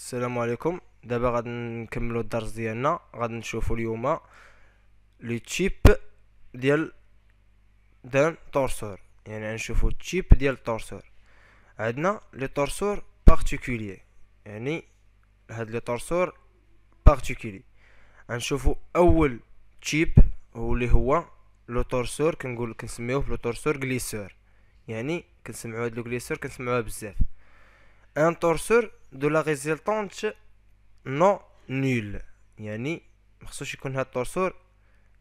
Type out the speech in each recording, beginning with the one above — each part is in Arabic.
السلام عليكم دابا غادي نكملو الدرس ديالنا غادي نشوفو اليوم لي تشيب ديال دان تورسور يعني غنشوفو التشيب ديال التورسور عندنا لي تورسور بارتيكولي يعني هاد لي تورسور بارتيكولي غنشوفو اول تشيب هو اللي هو لو تورسور كنقول كنسميوه لو تورسور غليسور يعني كنسمعوا هاد لو غليسور كنسمعوها بزاف Un torseur de la résultante non nulle C'est-à-dire, parce que je connais ce torseur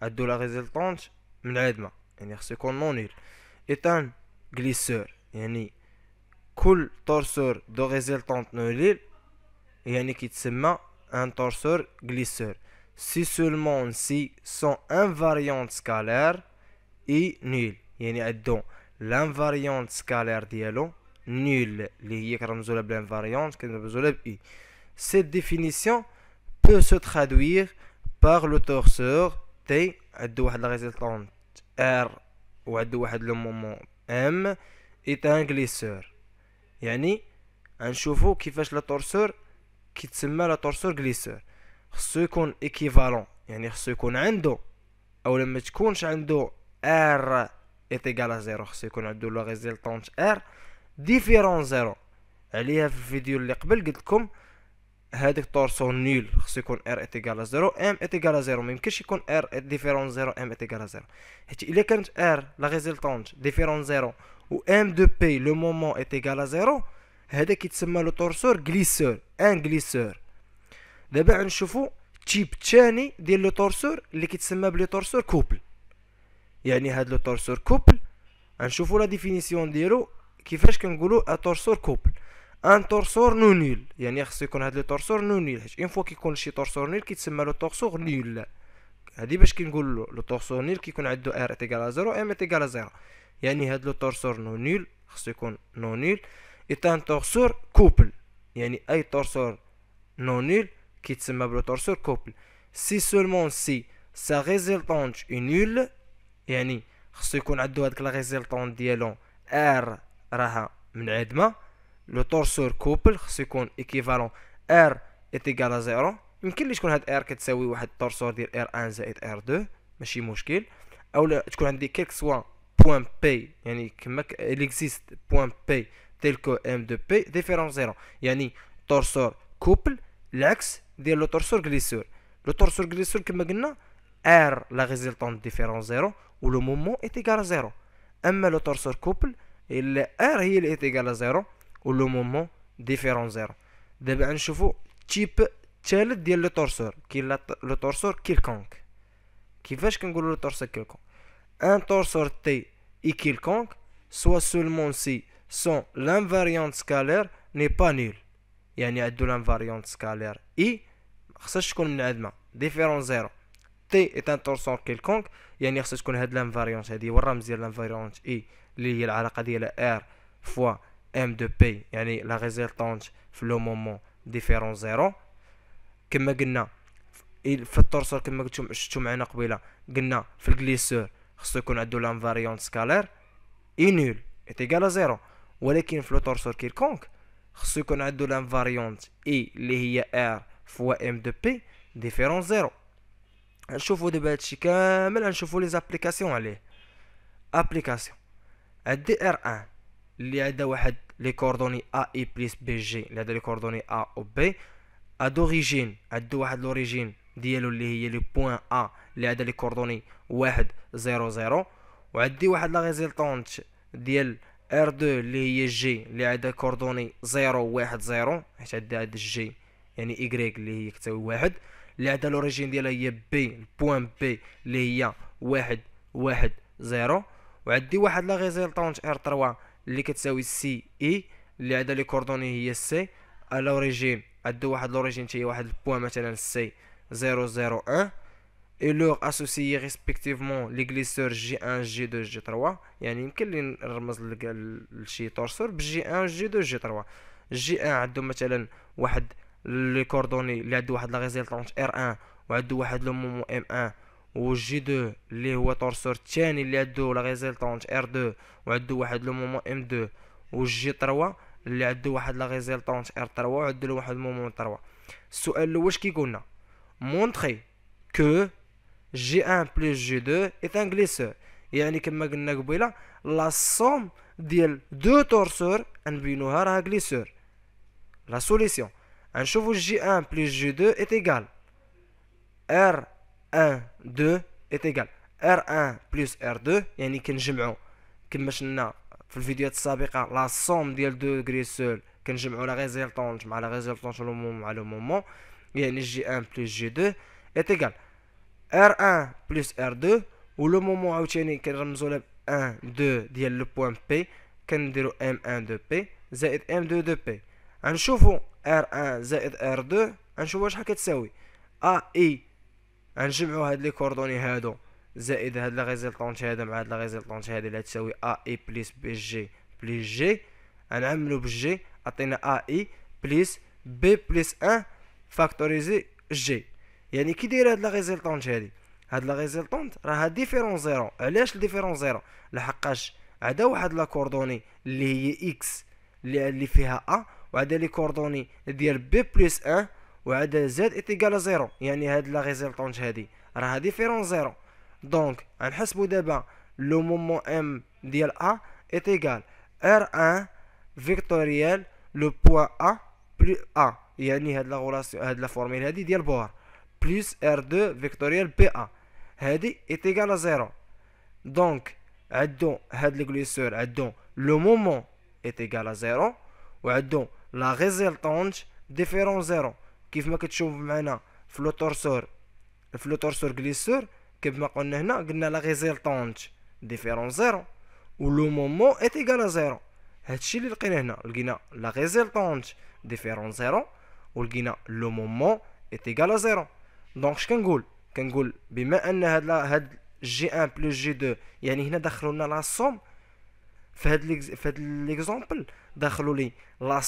cest la résultante est de l'autre côté cest à non nulle et un glisseur C'est-à-dire que chaque torseur de la résultante non nulle C'est-à-dire que c'est un torseur glisseur Si seulement, si son invariant scalaire est nul C'est-à-dire que l'invariant scalaire est nul Nul, lié à la invariante, qui est la plus Cette définition peut se traduire par le torseur T, qui a la résultante R, ou à deux moments M, est un glisseur. Un chevaux qui fait le torseur, qui se met le torseur glisseur. Ce qu'on a un dos, ce qu'on a un do R est égal à 0, ce qu'on a un dos, la résultant R. ديفيرون زيرو عليها في الفيديو اللي قبل قلت لكم هذاك تورسو نول خصو يكون ار اتيكالا زيرو ام اتيكالا زيرو ميمكنش يكون ار ديفيرون زيرو ام اتيكالا زيرو حيت الا كانت ار لا ريزلتونت ديفيرون زيرو و ام دو بي لو مومون اتيكالا زيرو هذا كيتسمى لو تورسور غليسور ان غليسور دابا غنشوفو تيب تاني ديال لو تورسور اللي كيتسمى بلي تورسور كوبل يعني هاد لو تورسور كوبل غنشوفو لا ديفينيسيون ديالو كيفاش كنقولوا تورسور كوبل ان تورسور نو نول يعني خصو يكون هاد لي تورسور نو نول حيت اون فوا كيكون شي تورسور نول كيتسمى لو تورسور نول هادي باش كنقولوا لو تورسور نول كيكون عندو ار ا زيرو ام ا زيرو يعني هاد لو تورسور نو نول خصو يكون نو نول تان ان تورسور كوبل يعني اي تورسور نو نول كيتسمى بلو تورسور كوبل سي سولمون سي سا ريزلطونت نول يعني خصو يكون عندو هادك لا ريزلطونت ديالو ار راها منعدمه لو تورسور كوبل خصو يكون ايكيفالون ار ايتيكال زيرو يمكن لي تكون هاد ار كتساوي واحد التورسور ديال ار ان زائد ار دو ماشي مشكل لا تكون عندي كيلك سوا بوان بي يعني كما اكزيست بوان بي تيل كو ام دو بي ديفيرون زيرو يعني تورسور كوبل العكس ديال لو تورسور غليسور لو تورسور غليسور كما قلنا ار لا ريزلتون ديفيرون زيرو ولو مومون ايتيكال زيرو اما لو تورسور كوبل Et le R est égal à 0 ou le moment différent 0. D'abord, je vais vous type le type le torseur, qui est le torseur quelconque. Qui veut dire le torseur quelconque. Un torseur T et quelconque, soit seulement si son invariant scalaire n'est pas nulle. Il y a deux invariants scalaire et, je comme vous dire différent 0. تي ايت ان تورسون كيلكونك يعني خصها تكون هاد لانفاريونت هادي هو الرمز ديال لانفاريونت اي اللي هي العلاقه ديالها ار فوا ام دو بي يعني لا ريزلتونت في لو مومون ديفيرون زيرو كما قلنا في التورسور كما قلتو شفتو معنا قبيله قلنا في الكليسور خصو يكون عندو لانفاريونت سكالير اي نول ايتيكال زيرو ولكن في لو تورسور كيلكونك خصو يكون عندو لانفاريونت اي اللي هي ار فوا ام دو بي ديفيرون زيرو نشوفوا دابا هادشي كامل نشوفوا لي زابليكاسيون عليه ابليكاسيون عندي ار ان اللي عندها واحد لي كوردوني ا اي بليس بي جي اللي عندها لي كوردوني ا و بي ا دوريجين عندو واحد لوريجين ديالو اللي هي لو بوين ا اللي عندها لي كوردوني واحد زيرو زيرو وعندي واحد لا ريزلتونت ديال ار 2 اللي هي جي اللي عندها كوردوني زيرو واحد زيرو حيت عندها هاد جي يعني اي اللي هي كتساوي واحد اللي عندها لوريجين ديالها هي بي بوان بي اللي هي واحد واحد زيرو وعندي واحد لا ريزلطونت ار 3 اللي كتساوي سي اي e، اللي عندها لي كوردوني هي سي لوريجين عندو واحد لوريجين تي واحد البوان مثلا سي زيرو زيرو ان et leur associer respectivement les glisseurs G1, جي 2 جي 3 يعني يمكن لي نرمز لشي تورسور بجي G1, G2, G3 جي 1 عندو مثلا واحد لي كوردوني اللي عنده واحد لا ريزيلطونس ار 1 وعنده واحد لو مومون ام 1 وجي 2 اللي هو تورسور الثاني اللي عنده لا ريزيلطونس ار 2 وعنده واحد لو مومون ام 2 وجي 3 اللي عنده واحد لا ريزيلطونس ار 3 وعنده له واحد مومون 3 السؤال الاول واش كيقولنا مونطري كو جي 1 بلس جي 2 ايت ان يعني كما قلنا قبيله لا سوم ديال دو تورسور نبينوها راها غليسور لا سوليسيون نشوفوا J1 plus J2 est égal R1 2 est égal R1 plus R2 يعني كنجمعو كما شفنا في الفيديوهات السابقه لا سوم ديال دو لا لا يعني J1 plus J2 est égal R1 plus R2 ولو مومون عاوتاني كنرمزو له 1 2 ديال لو بوان بي M1 2 بي زائد M2 2 بي غنشوفو E ار 1 زائد ار 2 غنشوفوا شحال كتساوي ا اي e. غنجمعوا هاد لي كوردوني هادو زائد هاد لا ريزلطونت هذا مع هاد لا ريزلطونت هذه اللي تساوي ا اي بليس بي جي بليس جي غنعملو بجي عطينا ا اي بليس بي بليس 1 فاكتوريزي جي يعني كي داير هاد لا ريزلطونت هادي هاد لا ريزلطونت راها ديفيرون زيرو علاش ديفيرون زيرو لحقاش عدا واحد لا كوردوني اللي هي اكس اللي فيها ا وعاد لي كوردوني ديال بي بلس ان وعاد زاد ايتيكال زيرو يعني هاد لا ريزلطونج هادي راه ديفيرون زيرو دونك غنحسبو دابا لو مومون ام ديال ا اتيكال ار ان فيكتوريال لو بوان ا بلو ا يعني هاد لا غولاسيون هاد لا فورميل هادي ديال بوار بلس ار دو فيكتوريال بي ا هادي ايتيكال زيرو دونك عندو هاد لي غليسور عندو لو مومون ايتيكال زيرو وعندو لا ريزلتونت ديفيرون زيرو كيف ما كتشوف معنا فلو تورسور فلو تورسور غليسور كيف ما قلنا هنا قلنا لا ريزلتونت ديفيرون زيرو و لو مومون ايت ا زيرو هادشي اللي لقينا هنا لقينا لا ريزلتونت ديفيرون زيرو ولقينا لو مومون ايت ا زيرو دونك اش كنقول كنقول بما ان هاد هاد جي 1 بلس جي 2 يعني هنا دخلوا لنا لا سوم فهاد هاد ليكزومبل دخلوا لي لا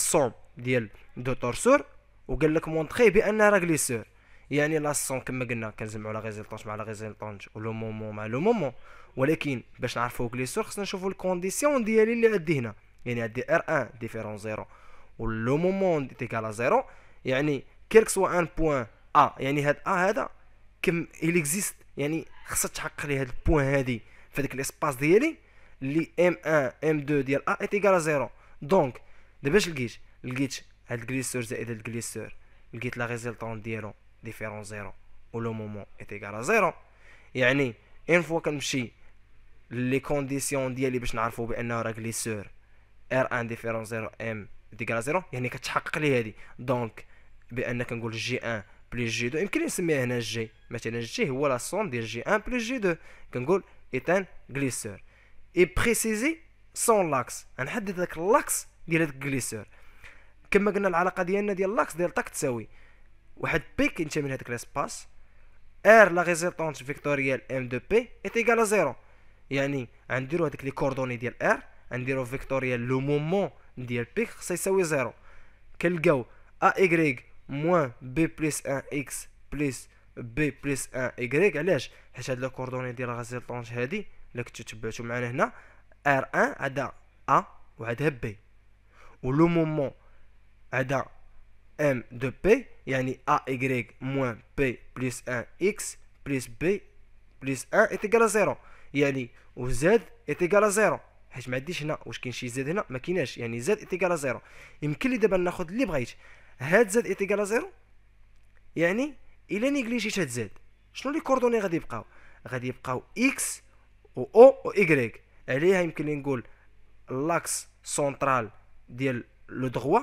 ديال دو تورسور وقال لك مونطري بان راه غليسور يعني لا كما قلنا كنجمعوا لا ريزلطونج مع لا ريزلطونج ولو مومون مع لو مومون ولكن باش نعرفوا غليسور خصنا نشوفوا الكونديسيون ديالي اللي عندي هنا يعني عندي ار 1 ديفيرون زيرو ولو مومون ديكالا زيرو يعني كيلك سوا ان بوان ا يعني هاد ا هذا كم اكزيست يعني خصها تحقق لي هاد البوان هادي في هذاك الاسباس ديالي اللي ام 1 ام 2 ديال ا ايتيكال زيرو Donc, pour savoir si le glisseur et le glisseur a un résultat différent de zéro ou le moment est égal à zéro, Et une fois que les conditions y glisseur R1 différent de zéro M est égal à zéro, Il a donc, G1 plus G2, on peut un G, G et la somme de G1 plus G2, un glisseur. Et préciser, سون لاكس غنحدد داك اللاكس ديال هذاك الجليسور كما قلنا العلاقه ديالنا ديال لاكس ديال طاك تساوي واحد بي كينتمي لهذاك لاسباس ار لا ريزيلطونت فيكتوريال ام دو بي ايت ايكال زيرو يعني غنديرو هذيك لي كوردوني ديال ار غنديرو فيكتوريال لو مومون ديال بيك خصها يساوي زيرو كنلقاو ا ايغريك موان بي بليس ان اكس بليس بي بليس ان ايغريك علاش حيت هاد لو كوردوني ديال غازيلطونج هادي الا كنتو تبعتو معانا هنا ار ان عدا ا وعندها بي ولو مومون عدا ام دو بي يعني ا ايغريك موان بي بلس ان اكس بلس بي بلس ان اتيكال زيرو يعني وزاد اتيكال زيرو حيت ما عنديش هنا واش كاين شي زاد هنا ما كايناش يعني زاد اتيكال زيرو يمكن لي دابا ناخذ اللي بغيت هاد زاد اتيكال زيرو يعني الا نيغليجيت هاد زاد شنو لي كوردوني غادي يبقاو غادي يبقاو اكس و او و ايغريك عليها يمكن لي نقول لاكس سونترال ديال لو دغوا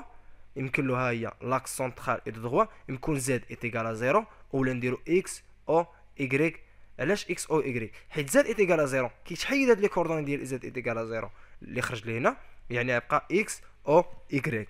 يمكن له هي لاكس سونترال ديال دغوا يمكن زد ا زيرو اولا نديرو اكس او ايكغيك علاش اكس او ايكغيك حيت زد ا زيرو كيتحيد هاد لي كوردون ديال زد ا زيرو اللي خرج لهنا يعني يبقى اكس او ايكغيك